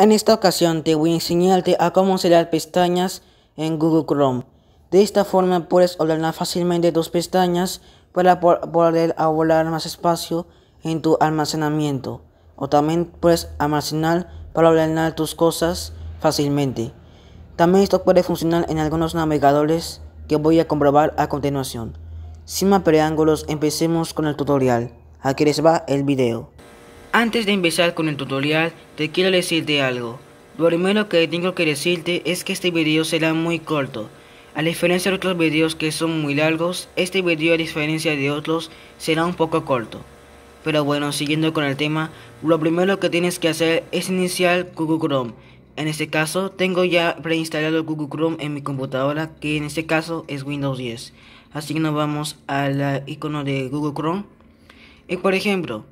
En esta ocasión te voy a enseñarte a cómo crear pestañas en Google Chrome. De esta forma puedes ordenar fácilmente tus pestañas para poder ahorrar más espacio en tu almacenamiento. O también puedes almacenar para ordenar tus cosas fácilmente. También esto puede funcionar en algunos navegadores que voy a comprobar a continuación. Sin más preángulos, empecemos con el tutorial. Aquí les va el video. Antes de empezar con el tutorial, te quiero decirte algo. Lo primero que tengo que decirte es que este video será muy corto. A diferencia de otros videos que son muy largos, este video a diferencia de otros será un poco corto. Pero bueno, siguiendo con el tema, lo primero que tienes que hacer es iniciar Google Chrome. En este caso, tengo ya preinstalado Google Chrome en mi computadora, que en este caso es Windows 10. Así que nos vamos al icono de Google Chrome. Y por ejemplo,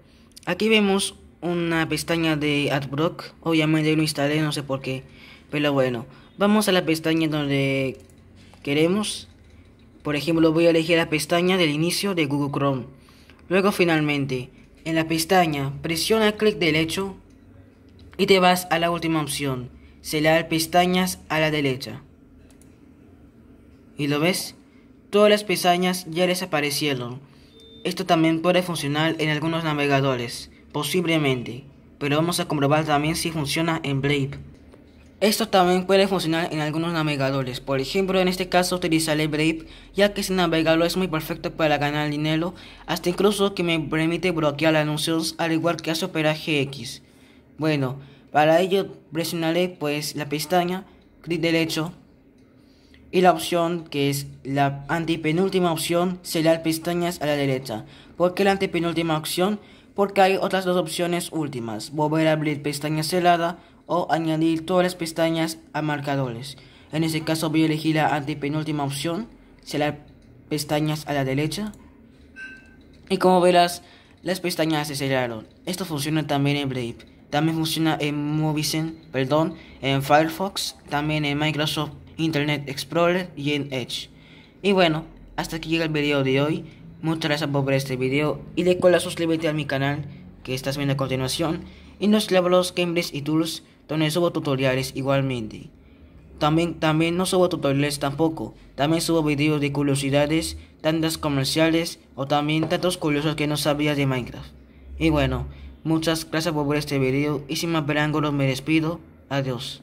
Aquí vemos una pestaña de AdBlock. Obviamente lo instalé, no sé por qué. Pero bueno, vamos a la pestaña donde queremos. Por ejemplo, voy a elegir la pestaña del inicio de Google Chrome. Luego finalmente, en la pestaña, presiona clic derecho y te vas a la última opción. Seleccionar pestañas a la derecha. ¿Y lo ves? Todas las pestañas ya desaparecieron. Esto también puede funcionar en algunos navegadores, posiblemente, pero vamos a comprobar también si funciona en Brave. Esto también puede funcionar en algunos navegadores, por ejemplo en este caso utilizaré Brave ya que este navegador es muy perfecto para ganar dinero, hasta incluso que me permite bloquear anuncios al igual que hace Opera GX. Bueno, para ello presionaré pues la pestaña, clic derecho, y la opción que es la antepenúltima opción sellar pestañas a la derecha. ¿Por qué la antepenúltima opción? Porque hay otras dos opciones últimas. Volver a abrir pestañas celada o añadir todas las pestañas a marcadores. En ese caso voy a elegir la antepenúltima opción. sellar pestañas a la derecha. Y como verás, las pestañas se cerraron. Esto funciona también en Brave. También funciona en Movision, perdón, en Firefox, también en Microsoft Internet Explorer y en Edge. Y bueno, hasta aquí llega el video de hoy. Muchas gracias por ver este video y recuerda suscribirte a mi canal que estás viendo a continuación y los cambres y Tools donde subo tutoriales igualmente. También, también no subo tutoriales tampoco, también subo videos de curiosidades, Tandas comerciales o también datos curiosos que no sabías de Minecraft. Y bueno, muchas gracias por ver este video y sin más perángulos me despido, adiós.